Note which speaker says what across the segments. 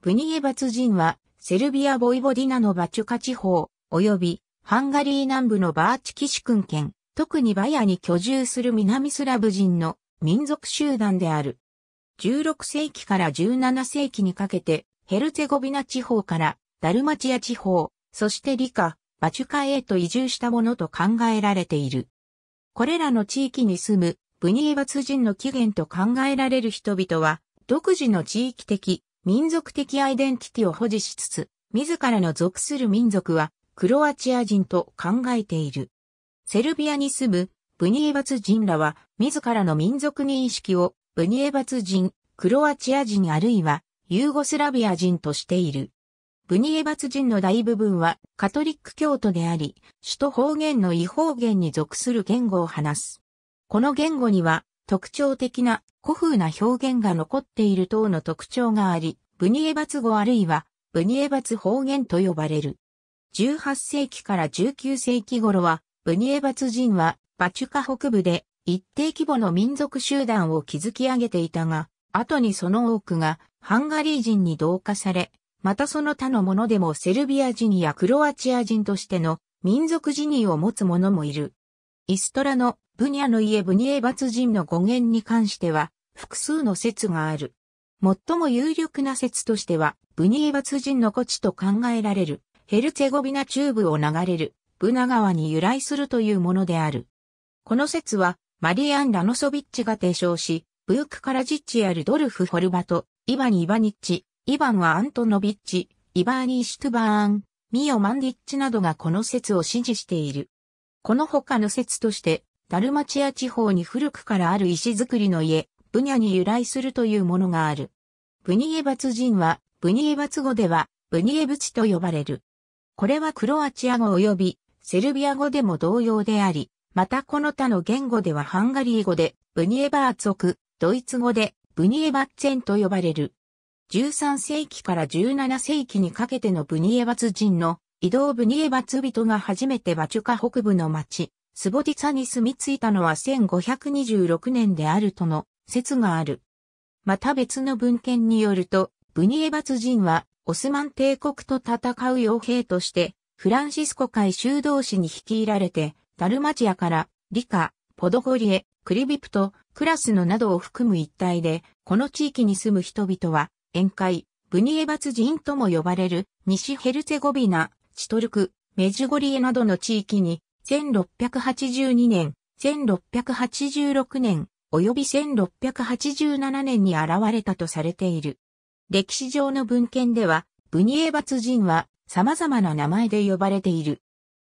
Speaker 1: ブニエバツ人は、セルビア・ボイボディナのバチュカ地方、及び、ハンガリー南部のバーチキシ君県、特にバヤに居住する南スラブ人の民族集団である。16世紀から17世紀にかけて、ヘルツェゴビナ地方からダルマチア地方、そしてリカ、バチュカへと移住したものと考えられている。これらの地域に住むブニエバツ人の起源と考えられる人々は、独自の地域的民族的アイデンティティを保持しつつ、自らの属する民族はクロアチア人と考えている。セルビアに住むブニエバツ人らは自らの民族認識をブニエバツ人、クロアチア人あるいはユーゴスラビア人としている。ブニエバツ人の大部分はカトリック教徒であり、首都方言の違方言に属する言語を話す。この言語には特徴的な古風な表現が残っている等の特徴があり、ブニエバツ語あるいはブニエバツ方言と呼ばれる。18世紀から19世紀頃は、ブニエバツ人はバチュカ北部で一定規模の民族集団を築き上げていたが、後にその多くがハンガリー人に同化され、またその他のものでもセルビア人やクロアチア人としての民族辞任を持つ者もいる。イストラのブニャの家ブニエ罰人の語源に関しては、複数の説がある。最も有力な説としては、ブニエ罰人の古地と考えられる、ヘルツェゴビナ中部を流れる、ブナ川に由来するというものである。この説は、マリアン・ラノソビッチが提唱し、ブーク・カラジッチやルドルフ・ホルバト、イバニ・イバニッチ、イバンはアントノビッチ、イバーニー・シュトゥバーン、ミオ・マンディッチなどがこの説を支持している。この他の説として、ダルマチア地方に古くからある石造りの家、ブニャに由来するというものがある。ブニエバツ人は、ブニエバツ語では、ブニエブチと呼ばれる。これはクロアチア語及び、セルビア語でも同様であり、またこの他の言語ではハンガリー語で、ブニエバーツ族、ドイツ語で、ブニエバッツェンと呼ばれる。13世紀から17世紀にかけてのブニエバツ人の移動ブニエバツ人が初めてバチュカ北部の町、スボディツァに住み着いたのは1526年であるとの説がある。また別の文献によると、ブニエバツ人はオスマン帝国と戦う傭兵として、フランシスコ海修道士に率いられて、ダルマチアから、リカ、ポドゴリエ、クリビプト、クラスノなどを含む一帯で、この地域に住む人々は、宴会、ブニエバツ人とも呼ばれる、西ヘルツェゴビナ、チトルク、メジュゴリエなどの地域に1682年、1686年、及び1687年に現れたとされている。歴史上の文献では、ブニエバツ人は様々な名前で呼ばれている。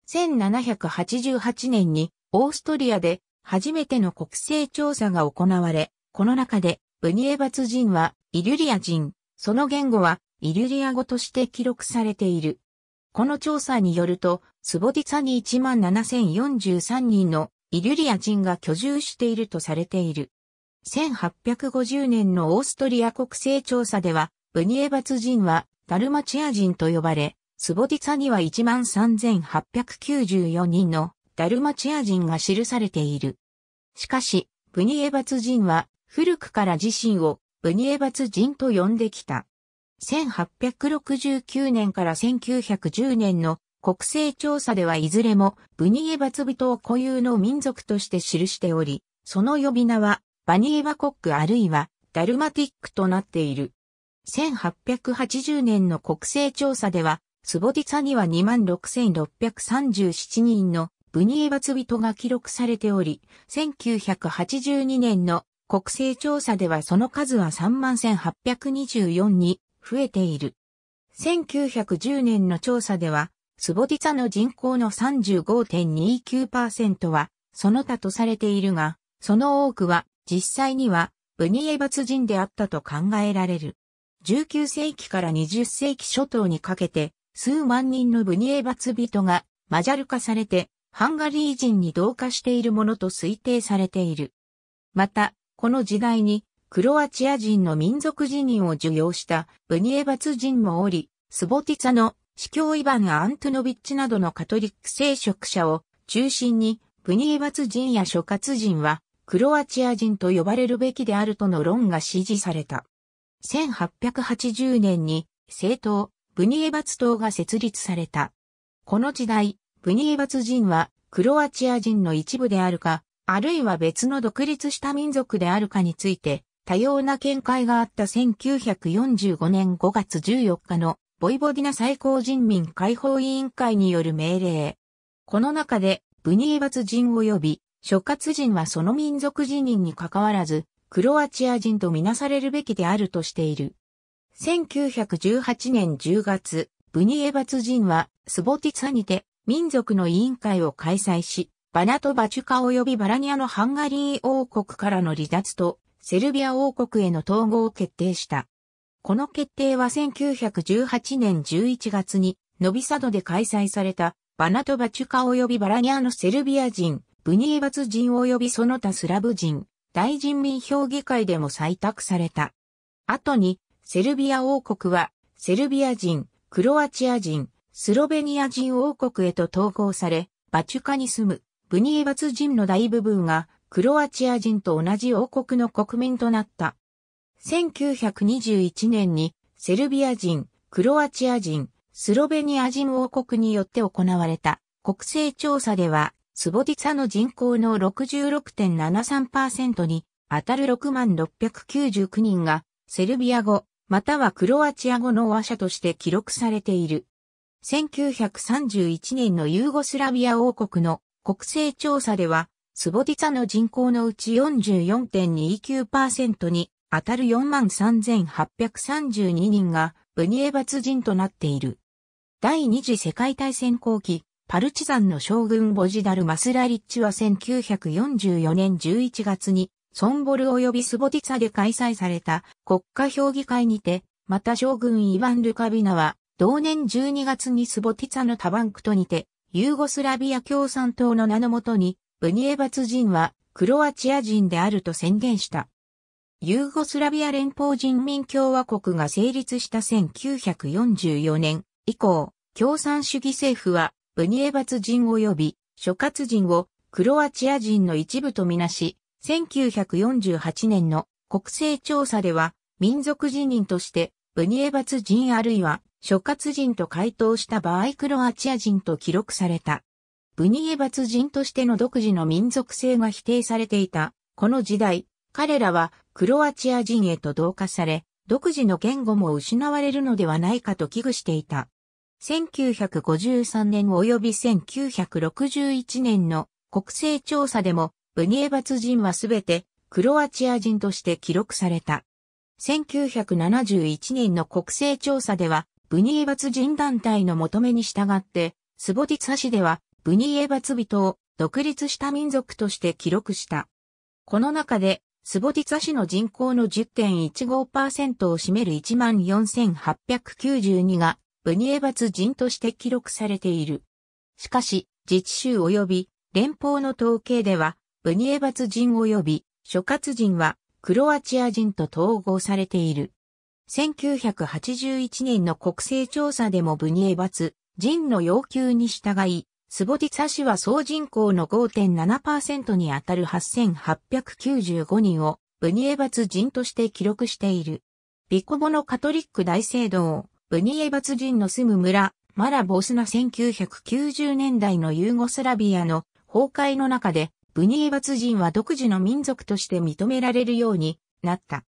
Speaker 1: 1788年にオーストリアで初めての国勢調査が行われ、この中でブニエバツ人はイリュリア人、その言語はイリュリア語として記録されている。この調査によると、スボディツァに17,043人のイリュリア人が居住しているとされている。1850年のオーストリア国勢調査では、ブニエバツ人はダルマチア人と呼ばれ、スボディツァには13,894人のダルマチア人が記されている。しかし、ブニエバツ人は古くから自身をブニエバツ人と呼んできた。1869年から1910年の国勢調査ではいずれもブニエバツビトを固有の民族として記しており、その呼び名はバニエバコックあるいはダルマティックとなっている。1880年の国勢調査では、スボディサには26,637人のブニエバツビトが記録されており、1982年の国勢調査ではその数は31,824に増えている。1910年の調査ではスボティツァの人口の35.29%は、その他とされているが、その多くは、実際には、ブニエバツ人であったと考えられる。19世紀から20世紀初頭にかけて、数万人のブニエバツ人が、マジャル化されて、ハンガリー人に同化しているものと推定されている。また、この時代に、クロアチア人の民族辞任を受容したブニエバツ人もおり、スボティツァの司教イヴァン・アントノビッチなどのカトリック聖職者を中心に、ブニエバツ人や諸葛人は、クロアチア人と呼ばれるべきであるとの論が支持された。1880年に政党、ブニエバツ党が設立された。この時代、ブニエバツ人はクロアチア人の一部であるか、あるいは別の独立した民族であるかについて、多様な見解があった1945年5月14日のボイボディナ最高人民解放委員会による命令。この中で、ブニーバツ人及び、諸葛人はその民族人任に関わらず、クロアチア人とみなされるべきであるとしている。1918年10月、ブニエバツ人は、スボティツァにて、民族の委員会を開催し、バナとバチュカ及びバラニアのハンガリー王国からの離脱と、セルビア王国への統合を決定した。この決定は1918年11月に、ノビサドで開催された、バナトバチュカ及びバラニャのセルビア人、ブニエバツ人及びその他スラブ人、大人民評議会でも採択された。後に、セルビア王国は、セルビア人、クロアチア人、スロベニア人王国へと統合され、バチュカに住む、ブニエバツ人の大部分が、クロアチア人と同じ王国の国民となった。1921年にセルビア人、クロアチア人、スロベニア人王国によって行われた国勢調査では、スボディツァの人口の66.73%に当たる6 6 9 9人がセルビア語またはクロアチア語の話者として記録されている。1931年のユーゴスラビア王国の国勢調査では、スボディツァの人口のうち44.29%に当たる43,832人がブニエバツ人となっている。第二次世界大戦後期、パルチザンの将軍ボジダル・マスラリッチは1944年11月に、ソンボル及びスボティツァで開催された国家評議会にて、また将軍イヴァン・ルカビナは、同年12月にスボティツァのタバンクトにて、ユーゴスラビア共産党の名のもとに、ブニエバツ人はクロアチア人であると宣言した。ユーゴスラビア連邦人民共和国が成立した1944年以降、共産主義政府は、ブニエバツ人及び諸葛人をクロアチア人の一部とみなし、1948年の国勢調査では、民族辞任として、ブニエバツ人あるいは諸葛人と回答した場合クロアチア人と記録された。ブニエバツ人としての独自の民族性が否定されていた。この時代、彼らはクロアチア人へと同化され、独自の言語も失われるのではないかと危惧していた。1953年及び1961年の国勢調査でも、ブニエバツ人はすべてクロアチア人として記録された。1971年の国勢調査では、ブニエバツ人団体の求めに従って、スボティツァ市では、ブニエバツ人を独立した民族として記録した。この中で、スボディツァ市の人口の10.15%を占める14,892がブニエバツ人として記録されている。しかし、自治州及び連邦の統計では、ブニエバツ人及び諸葛人はクロアチア人と統合されている。1981年の国勢調査でもブニエバツ人の要求に従い、スボティツァ市は総人口の5.7%にあたる8895人をブニエバツ人として記録している。ビコボのカトリック大聖堂、ブニエバツ人の住む村、マラボスナ1990年代のユーゴスラビアの崩壊の中で、ブニエバツ人は独自の民族として認められるようになった。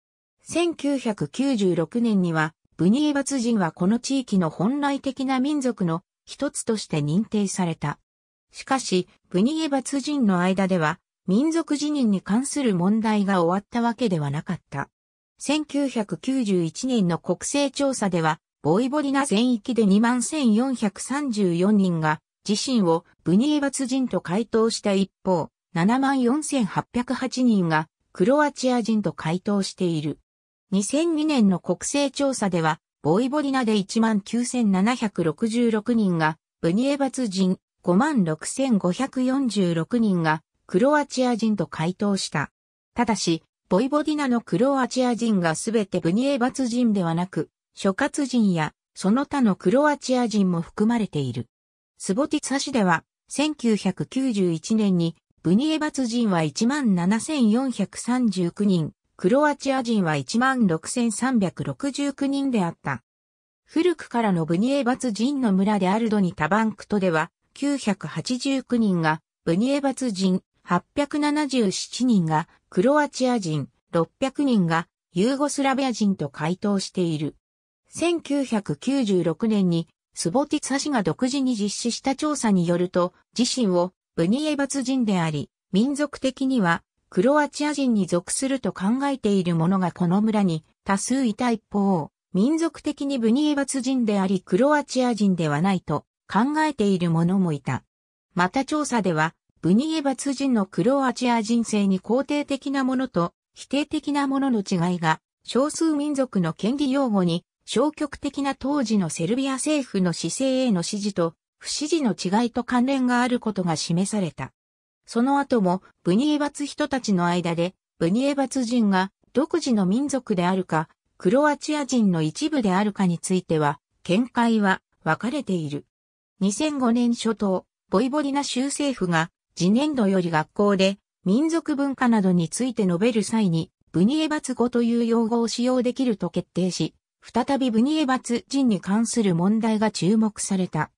Speaker 1: 1996年には、ブニエバツ人はこの地域の本来的な民族の一つとして認定された。しかし、ブニエバツ人の間では、民族辞任に関する問題が終わったわけではなかった。1991年の国勢調査では、ボイボリナ全域で21,434人が自身をブニエバツ人と回答した一方、74,808人がクロアチア人と回答している。2002年の国勢調査ではボイボディナで19,766人が、ブニエバツ人、56,546人が、クロアチア人と回答した。ただし、ボイボディナのクロアチア人がすべてブニエバツ人ではなく、諸葛人や、その他のクロアチア人も含まれている。スボティツァ市では、1991年に、ブニエバツ人は17,439人、クロアチア人は16,369人であった。古くからのブニエバツ人の村であるドニタバンクトでは、989人が、ブニエバツ人、877人が、クロアチア人、600人が、ユーゴスラビア人と回答している。1996年に、スボティサ氏が独自に実施した調査によると、自身をブニエバツ人であり、民族的にはクロアチア人に属すると考えている者がこの村に多数いた一方、民族的にブニエバツ人でありクロアチア人ではないと考えている者もいた。また調査では、ブニエバツ人のクロアチア人生に肯定的なものと否定的なものの違いが、少数民族の権利擁護に消極的な当時のセルビア政府の姿勢への支持と不支持の違いと関連があることが示された。その後もブニエバツ人たちの間で、ブニエバツ人が独自の民族であるか、クロアチア人の一部であるかについては、見解は分かれている。2005年初頭、ボイボリナ州政府が次年度より学校で民族文化などについて述べる際に、ブニエバツ語という用語を使用できると決定し、再びブニエバツ人に関する問題が注目された。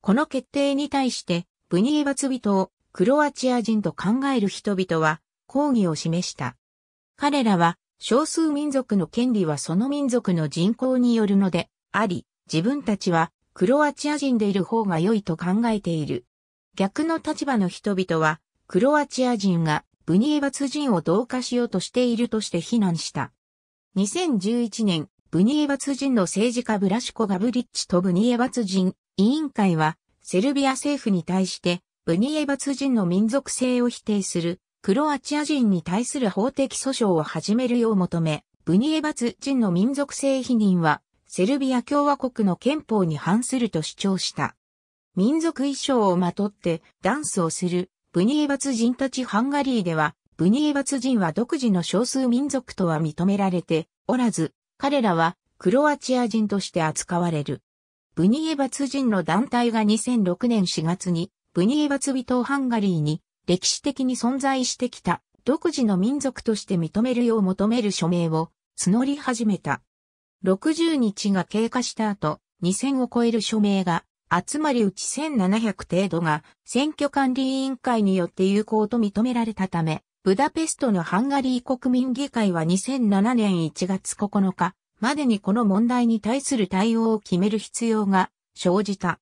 Speaker 1: この決定に対して、ブニエバツ人をクロアチア人と考える人々は抗議を示した。彼らは少数民族の権利はその民族の人口によるのであり、自分たちはクロアチア人でいる方が良いと考えている。逆の立場の人々は、クロアチア人がブニエバツ人を同化しようとしているとして非難した。2011年、ブニエバツ人の政治家ブラシコ・ガブリッチとブニエバツ人委員会は、セルビア政府に対して、ブニエバツ人の民族性を否定するクロアチア人に対する法的訴訟を始めるよう求め、ブニエバツ人の民族性否認はセルビア共和国の憲法に反すると主張した。民族衣装をまとってダンスをするブニエバツ人たちハンガリーでは、ブニエバツ人は独自の少数民族とは認められておらず、彼らはクロアチア人として扱われる。ブニエバツ人の団体が2006年4月にブニーバツビトハンガリーに歴史的に存在してきた独自の民族として認めるよう求める署名を募り始めた。60日が経過した後、2000を超える署名が集まりうち1700程度が選挙管理委員会によって有効と認められたため、ブダペストのハンガリー国民議会は2007年1月9日までにこの問題に対する対応を決める必要が生じた。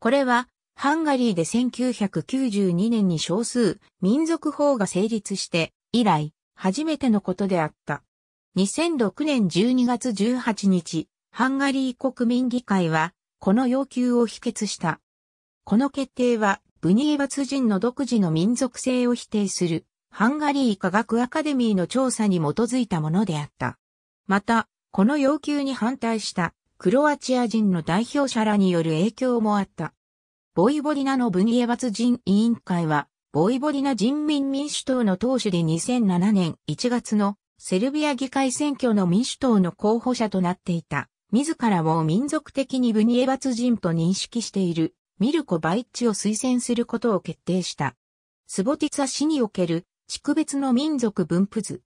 Speaker 1: これはハンガリーで1992年に少数民族法が成立して以来初めてのことであった。2006年12月18日、ハンガリー国民議会はこの要求を否決した。この決定はブニーバツ人の独自の民族性を否定するハンガリー科学アカデミーの調査に基づいたものであった。また、この要求に反対したクロアチア人の代表者らによる影響もあった。ボイボリナのブニエバツ人委員会は、ボイボリナ人民民主党の党首で2007年1月のセルビア議会選挙の民主党の候補者となっていた、自らを民族的にブニエバツ人と認識している、ミルコ・バイッチを推薦することを決定した。スボティツァ市における、地区別の民族分布図。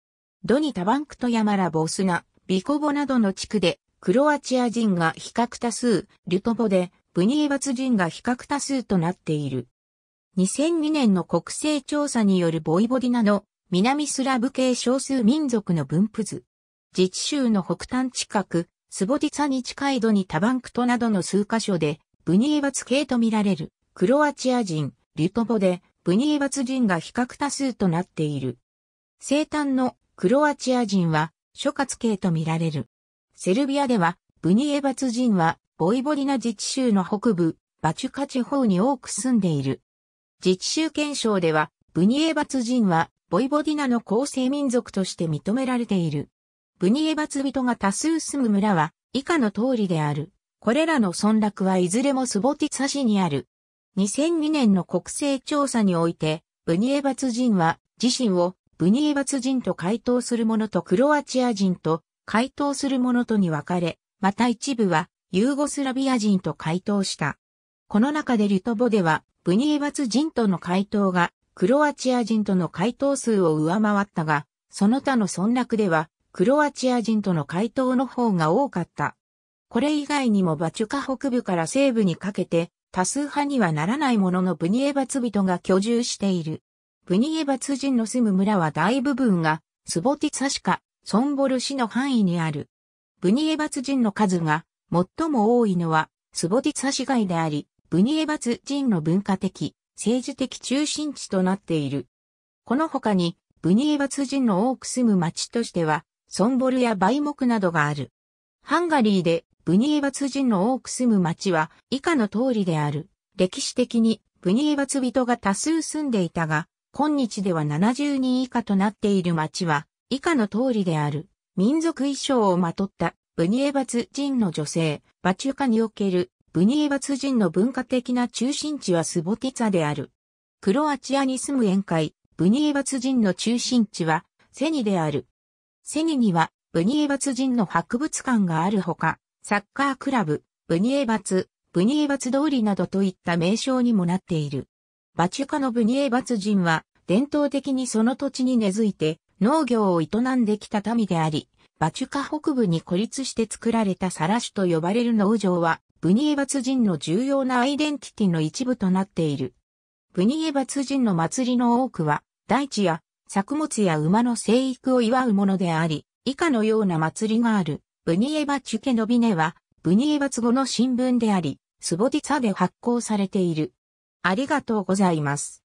Speaker 1: ドニタバンクトヤマラ・ボスナ、ビコボなどの地区で、クロアチア人が比較多数、リュトボで、ブニエツ人が比較多数となっている。2002年の国勢調査によるボイボディナの南スラブ系少数民族の分布図。自治州の北端近く、スボディツァに近い度にタバンクトなどの数箇所で、ブニエバツ系と見られる、クロアチア人、リュトボで、ブニエバツ人が比較多数となっている。生誕のクロアチア人は、諸葛系と見られる。セルビアでは、ブニーバツ人はボイボディナ自治州の北部、バチュカ地方に多く住んでいる。自治州憲章では、ブニエバツ人は、ボイボディナの構成民族として認められている。ブニエバツ人が多数住む村は、以下の通りである。これらの村落はいずれもスボティツァ市にある。2002年の国勢調査において、ブニエバツ人は、自身を、ブニエバツ人と回答する者とクロアチア人と、回答する者とに分かれ、また一部は、ユーゴスラビア人と回答した。この中でリュトボでは、ブニエバツ人との回答が、クロアチア人との回答数を上回ったが、その他の村落では、クロアチア人との回答の方が多かった。これ以外にもバチュカ北部から西部にかけて、多数派にはならないもののブニエバツ人が居住している。ブニエバツ人の住む村は大部分が、スボティツァシカ、ソンボル市の範囲にある。ブニエバツ人の数が最も多いのは、スボディツァ市街であり、ブニエバツ人の文化的、政治的中心地となっている。この他に、ブニエバツ人の多く住む町としては、ソンボルやバイモクなどがある。ハンガリーで、ブニエバツ人の多く住む町は、以下の通りである。歴史的に、ブニエバツ人が多数住んでいたが、今日では70人以下となっている町は、以下の通りである。民族衣装をまとったブニエバツ人の女性、バチュカにおけるブニエバツ人の文化的な中心地はスボティツァである。クロアチアに住む宴会、ブニエバツ人の中心地はセニである。セニにはブニエバツ人の博物館があるほか、サッカークラブ、ブニエバツ、ブニエバツ通りなどといった名称にもなっている。バチュカのブニエバツ人は伝統的にその土地に根付いて農業を営んできた民であり、バチュカ北部に孤立して作られたサラシュと呼ばれる農場は、ブニエバツ人の重要なアイデンティティの一部となっている。ブニエバツ人の祭りの多くは、大地や作物や馬の生育を祝うものであり、以下のような祭りがある。ブニエバチュケノビネは、ブニエバツ語の新聞であり、スボディツァで発行されている。ありがとうございます。